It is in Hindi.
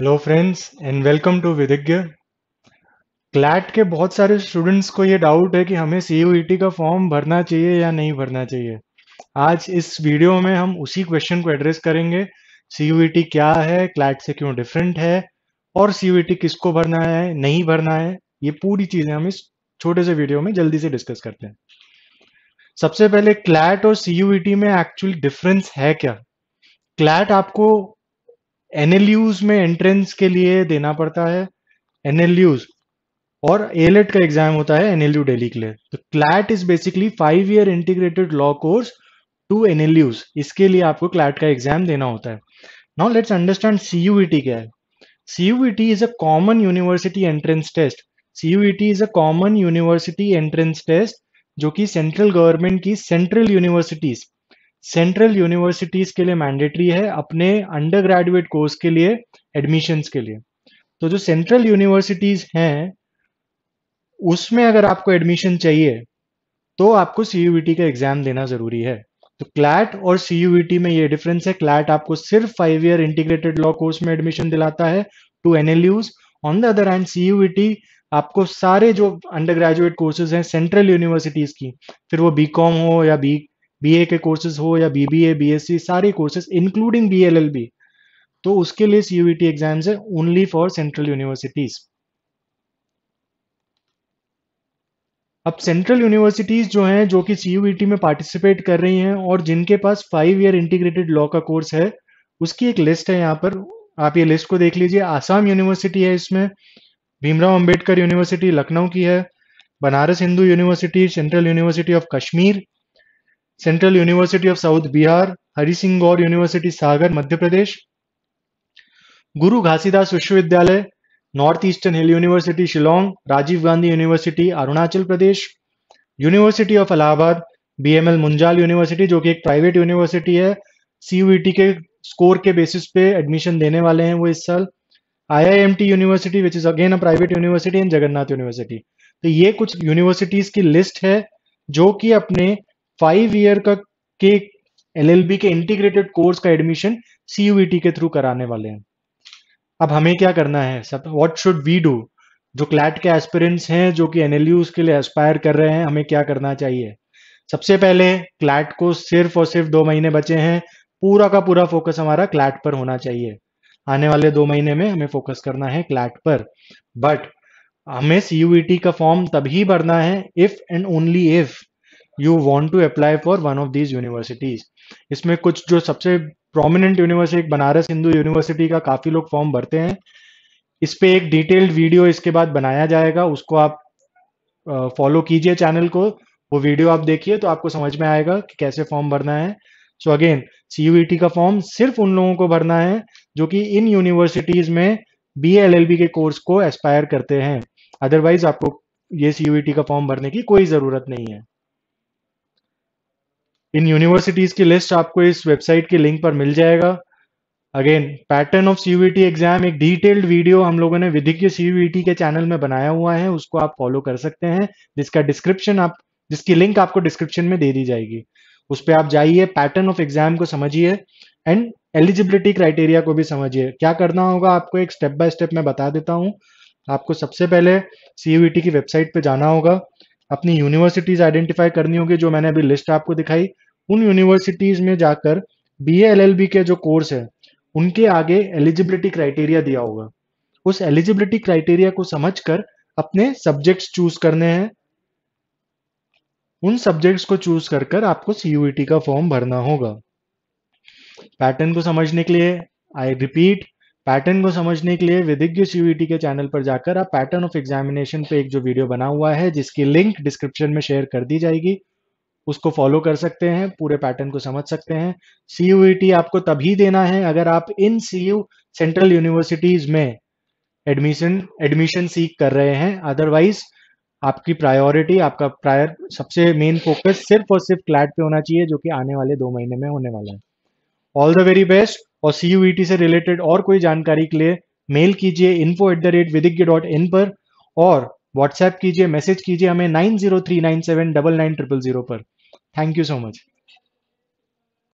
hello friends and welcome to Vidhigya CLAT के बहुत सारे स्टूडेंट्स को ये डाउट है कि हमें सी e का फॉर्म भरना चाहिए या नहीं भरना चाहिए आज इस वीडियो में हम उसी क्वेश्चन को एड्रेस करेंगे सी e क्या है क्लैट से क्यों डिफरेंट है और सी e किसको भरना है नहीं भरना है ये पूरी चीज़ें हम इस छोटे से वीडियो में जल्दी से डिस्कस करते हैं सबसे पहले क्लैट और सी में एक्चुअली डिफरेंस है क्या क्लैट आपको एनएलयूज में एंट्रेंस के लिए देना पड़ता है एनएलयूज और एलेट e का एग्जाम होता है एनएलयू डेली के लिए तो CLAT is basically five year integrated law course to NLUs इसके लिए आपको क्लैट का एग्जाम देना होता है नाउ लेट्स अंडरस्टैंड सीयूईटी क्या है CUET is a common university entrance test CUET is a common university entrance test जो कि सेंट्रल गवर्नमेंट की सेंट्रल यूनिवर्सिटीज सेंट्रल यूनिवर्सिटीज़ के लिए मैंडेटरी है अपने अंडर ग्रेजुएट कोर्स के लिए एडमिशन्स के लिए तो जो सेंट्रल यूनिवर्सिटीज़ हैं उसमें अगर आपको एडमिशन चाहिए तो आपको सीयूवीटी का एग्ज़ाम देना ज़रूरी है तो क्लैट और सीयूवीटी में ये डिफरेंस है क्लैट आपको सिर्फ five year integrated law course में एडमिशन दिलाता है to N L Us on the other hand CUET आपको सारे जो अंडर ग्रेजुएट कोर्सेज हैं सेंट्रल यूनिवर्सिटीज़ की फिर वो बी कॉम हो या बी बीए के कोर्सेज हो या बीबीए बीएससी सारे कोर्सेज इंक्लूडिंग बीएलएलबी तो उसके लिए सीयूईटी एग्जाम्स है ओनली फॉर सेंट्रल यूनिवर्सिटीज अब सेंट्रल यूनिवर्सिटीज जो हैं जो कि सीयूईटी e में पार्टिसिपेट कर रही हैं और जिनके पास फाइव ईयर इंटीग्रेटेड लॉ का कोर्स है उसकी एक लिस्ट है यहाँ पर आप ये लिस्ट को देख लीजिए आसाम यूनिवर्सिटी है इसमें भीमराव अंबेडकर यूनिवर्सिटी लखनऊ की है Banaras Hindu university central university of Kashmir central university of south Bihar Hari Singh Gour university Sagar Madhya Pradesh Guru Ghasidas विश्वविद्यालय north eastern hill university Shillong Rajiv Gandhi university Arunachal Pradesh university of Allahabad L Munjal university जो कि एक प्राइवेट यूनिवर्सिटी है सी यू टी के स्कोर के बेसिस पे एडमिशन देने वाले हैं वो इस साल I I M T university which is again a private university in Jagannath university तो ये कुछ यूनिवर्सिटीज की लिस्ट है जो कि अपने फाइव ईयर का के एलएलबी के इंटीग्रेटेड कोर्स का एडमिशन सीयूईटी e के थ्रू कराने वाले हैं अब हमें क्या करना है सब व्हाट शुड वी डू जो क्लैट के एस्पिरेंट्स हैं जो कि एनएलयू के लिए एस्पायर कर रहे हैं हमें क्या करना चाहिए सबसे पहले क्लैट को सिर्फ और सिर्फ दो महीने बचे हैं पूरा का पूरा फोकस हमारा क्लैट पर होना चाहिए आने वाले दो महीने में हमें फोकस करना है क्लैट पर बट हमें सीयूईटी e का फॉर्म तभी भरना है if and only if you want to apply for one of these universities इसमें कुछ जो सबसे prominent university Banaras Hindu university का काफ़ी लोग फॉर्म भरते हैं इस पर एक डिटेल्ड वीडियो इसके बाद बनाया जाएगा उसको आप फॉलो कीजिए चैनल को वो वीडियो आप देखिए तो आपको समझ में आएगा कि कैसे फॉर्म भरना है सो अगेन सी का फॉर्म सिर्फ उन लोगों को भरना है जो कि इन यूनिवर्सिटीज में बी एल एल बी के कोर्स को एस्पायर करते हैं अदरवाइज आपको ये सी e का फॉर्म भरने की कोई ज़रूरत नहीं है इन यूनिवर्सिटीज़ की लिस्ट आपको इस वेबसाइट के लिंक पर मिल जाएगा again pattern of CUET exam एक डिटेल्ड वीडियो हम लोगों ने विधि e के सीयूईटी के चैनल में बनाया हुआ है उसको आप फॉलो कर सकते हैं जिसका डिस्क्रिप्शन आप जिसकी लिंक आपको डिस्क्रिप्शन में दे दी जाएगी उस पर आप जाइए पैटर्न ऑफ एग्जाम को समझिए एंड एलिजिबिलिटी क्राइटेरिया को भी समझिए क्या करना होगा आपको एक स्टेप बाय स्टेप मैं बता देता हूँ आपको सबसे पहले सीयूईटी e की वेबसाइट पर जाना होगा अपनी यूनिवर्सिटीज आइडेंटिफाई करनी होगी जो मैंने अभी लिस्ट आपको दिखाई उन यूनिवर्सिटीज में जाकर बी एल के जो कोर्स है उनके आगे एलिजिबिलिटी क्राइटेरिया दिया होगा उस एलिजिबिलिटी क्राइटेरिया को समझकर अपने सब्जेक्ट्स चूज करने हैं उन सब्जेक्ट्स को चूज कर कर आपको सीयूईटी e का फॉर्म भरना होगा पैटर्न को समझने के लिए आई रिपीट पैटर्न को समझने के लिए विधिज्ञ सीवीटी के चैनल पर जाकर आप पैटर्न ऑफ एग्जामिनेशन पे एक जो वीडियो बना हुआ है जिसकी लिंक डिस्क्रिप्शन में शेयर कर दी जाएगी उसको फॉलो कर सकते हैं पूरे पैटर्न को समझ सकते हैं सीयूईटी e आपको तभी देना है अगर आप इन सीयू सेंट्रल यूनिवर्सिटीज में एडमिशन एडमिशन सीख कर रहे हैं अदरवाइज आपकी प्रायोरिटी आपका प्रायर सबसे मेन फोकस सिर्फ और सिर्फ क्लैट पे होना चाहिए जो कि आने वाले दो महीने में होने वाला है ऑल द वेरी बेस्ट और सी e से रिलेटेड और कोई जानकारी के लिए मेल कीजिए info at the rate Vidhigya dot in पर और व्हाट्सएप कीजिए मैसेज कीजिए हमें nine zero three nine seven double nine triple zero पर थैंक यू सो मच